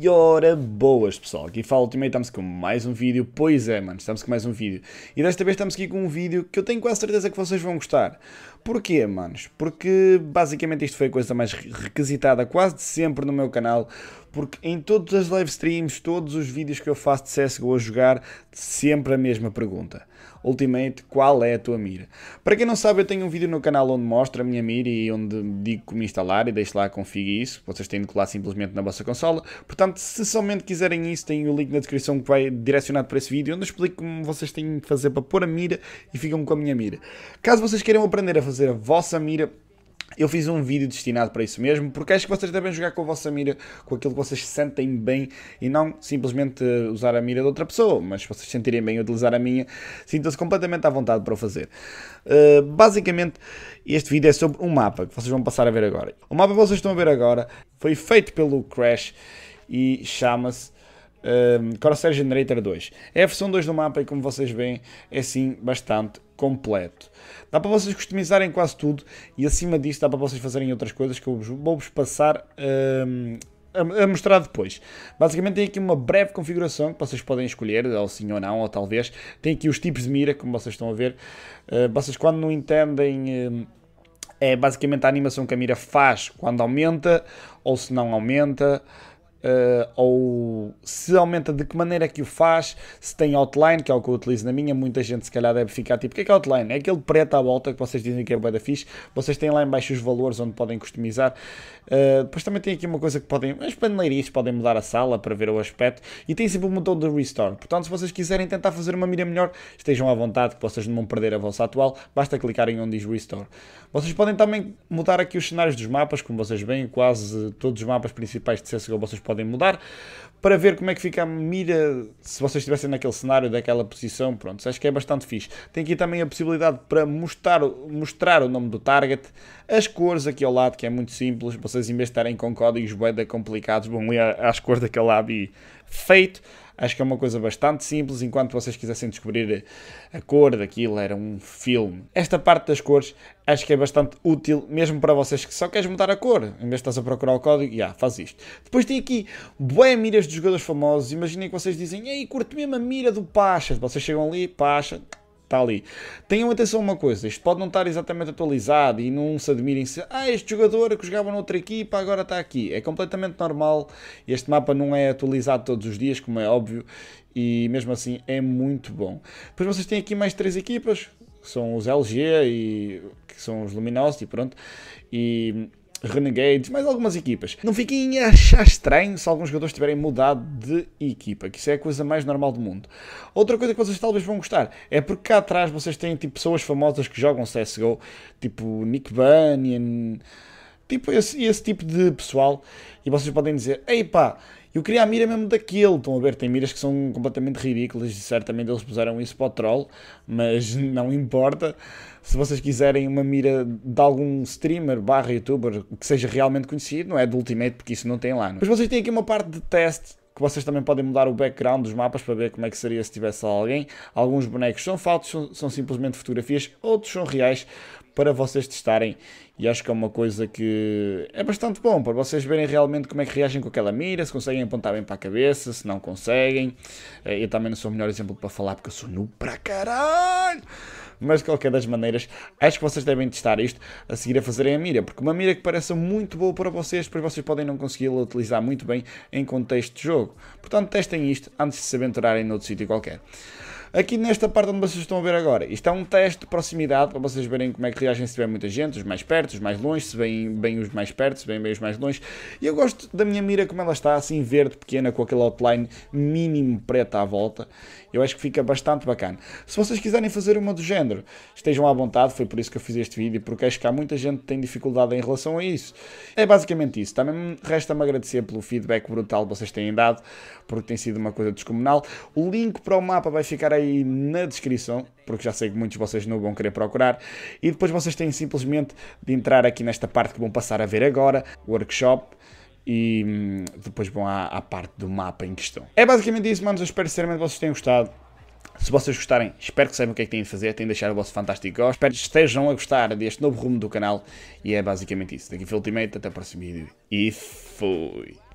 E ora boas pessoal, aqui fala Ultimate, estamos com mais um vídeo, pois é mano, estamos com mais um vídeo. E desta vez estamos aqui com um vídeo que eu tenho quase certeza que vocês vão gostar. Porquê manos? Porque basicamente isto foi a coisa mais requisitada quase de sempre no meu canal, porque em todas as live streams, todos os vídeos que eu faço de CSGO a jogar, sempre a mesma pergunta. Ultimate, qual é a tua mira? Para quem não sabe, eu tenho um vídeo no canal onde mostro a minha mira e onde digo como instalar e deixo lá a config isso. Vocês têm de colar simplesmente na vossa consola. Portanto, se somente quiserem isso, tem o link na descrição que vai direcionado para esse vídeo, onde eu explico como vocês têm de fazer para pôr a mira e ficam com a minha mira. Caso vocês queiram aprender a fazer a vossa mira, eu fiz um vídeo destinado para isso mesmo, porque acho que vocês devem jogar com a vossa mira, com aquilo que vocês sentem bem e não simplesmente usar a mira de outra pessoa, mas se vocês sentirem bem utilizar a minha, sintam-se completamente à vontade para o fazer. Uh, basicamente, este vídeo é sobre um mapa que vocês vão passar a ver agora. O mapa que vocês estão a ver agora foi feito pelo Crash e chama-se Corsair Generator 2. É a versão 2 do mapa e como vocês veem é sim bastante completo. Dá para vocês customizarem quase tudo e acima disso dá para vocês fazerem outras coisas que eu vou-vos passar um, a, a mostrar depois. Basicamente tem aqui uma breve configuração que vocês podem escolher, ou sim ou não, ou talvez. Tem aqui os tipos de mira, como vocês estão a ver. Uh, vocês quando não entendem... Um, é basicamente a animação que a mira faz quando aumenta ou se não aumenta. Uh, ou se aumenta, de que maneira é que o faz, se tem outline, que é o que eu utilizo na minha, muita gente se calhar deve ficar tipo, o que é que é outline? É aquele preto à volta que vocês dizem que é o da fixe, vocês têm lá em baixo os valores onde podem customizar, uh, depois também tem aqui uma coisa que podem, as paneleiristas podem mudar a sala para ver o aspecto, e tem sempre um botão de restore, portanto se vocês quiserem tentar fazer uma mira melhor, estejam à vontade que vocês não vão perder a vossa atual, basta clicarem onde diz restore. Vocês podem também mudar aqui os cenários dos mapas, como vocês veem, quase todos os mapas principais de CSGO vocês podem mudar para ver como é que fica a mira se vocês estivessem naquele cenário, daquela posição, pronto, acho que é bastante fixe. Tem aqui também a possibilidade para mostrar, mostrar o nome do target, as cores aqui ao lado, que é muito simples, vocês em vez de estarem com códigos bem complicados, vão ali às cores daquele lado e feito. Acho que é uma coisa bastante simples. Enquanto vocês quisessem descobrir a cor daquilo, era um filme. Esta parte das cores acho que é bastante útil, mesmo para vocês que só queres mudar a cor, em vez de estás a procurar o código, já, yeah, faz isto. Depois tem aqui boé miras dos jogadores famosos. Imaginem que vocês dizem, ei, curto mesmo a mira do Pacha. Vocês chegam ali, Pacha, está ali. Tenham atenção a uma coisa, isto pode não estar exatamente atualizado e não se admirem se, ah, este jogador que jogava noutra equipa agora está aqui. É completamente normal, este mapa não é atualizado todos os dias, como é óbvio, e mesmo assim é muito bom. Depois vocês têm aqui mais três equipas, que são os LG e que são os Luminosity, pronto. E Renegades, mais algumas equipas. Não fiquem a achar estranho se alguns jogadores tiverem mudado de equipa, que isso é a coisa mais normal do mundo. Outra coisa que vocês talvez vão gostar é porque cá atrás vocês têm tipo, pessoas famosas que jogam CSGO, tipo Nick Bunyan, tipo esse, esse tipo de pessoal, e vocês podem dizer: Ei pá, eu queria a mira mesmo daquele, estão a ver? Tem miras que são completamente ridículas e certamente eles puseram isso para o troll, mas não importa. Se vocês quiserem uma mira de algum streamer barra youtuber que seja realmente conhecido, não é do Ultimate, porque isso não tem lá. É? Mas vocês têm aqui uma parte de teste que vocês também podem mudar o background dos mapas para ver como é que seria se tivesse alguém. Alguns bonecos são falsos, são, são simplesmente fotografias, outros são reais para vocês testarem e acho que é uma coisa que é bastante bom para vocês verem realmente como é que reagem com aquela mira, se conseguem apontar bem para a cabeça, se não conseguem. Eh, eu também não sou o melhor exemplo para falar porque eu sou nu para caralho! mas de qualquer das maneiras, acho que vocês devem testar isto a seguir a fazerem a mira, porque uma mira que parece muito boa para vocês, depois vocês podem não consegui-la utilizar muito bem em contexto de jogo. Portanto, testem isto antes de se aventurarem noutro sítio qualquer. Aqui nesta parte onde vocês estão a ver agora, isto é um teste de proximidade para vocês verem como é que reagem se tiver muita gente, os mais perto, os mais longe, se vêm bem os mais perto, se vêm bem os mais longe. E eu gosto da minha mira como ela está, assim verde, pequena, com aquele outline mínimo preto à volta. Eu acho que fica bastante bacana. Se vocês quiserem fazer uma do género, estejam à vontade, foi por isso que eu fiz este vídeo, porque acho que há muita gente que tem dificuldade em relação a isso. É basicamente isso. Também resta-me agradecer pelo feedback brutal que vocês têm dado, porque tem sido uma coisa descomunal. O link para o mapa vai ficar aí aí na descrição, porque já sei que muitos de vocês não vão querer procurar. E depois vocês têm simplesmente de entrar aqui nesta parte que vão passar a ver agora, workshop, e hum, depois vão à, à parte do mapa em questão. É basicamente isso, manos. Eu espero sinceramente que vocês tenham gostado. Se vocês gostarem, espero que saibam o que é que têm de fazer, têm de deixar o vosso fantástico gosto. Espero que estejam a gostar deste novo rumo do canal. E é basicamente isso. Daqui foi o Ultimate, até o próximo vídeo. E fui!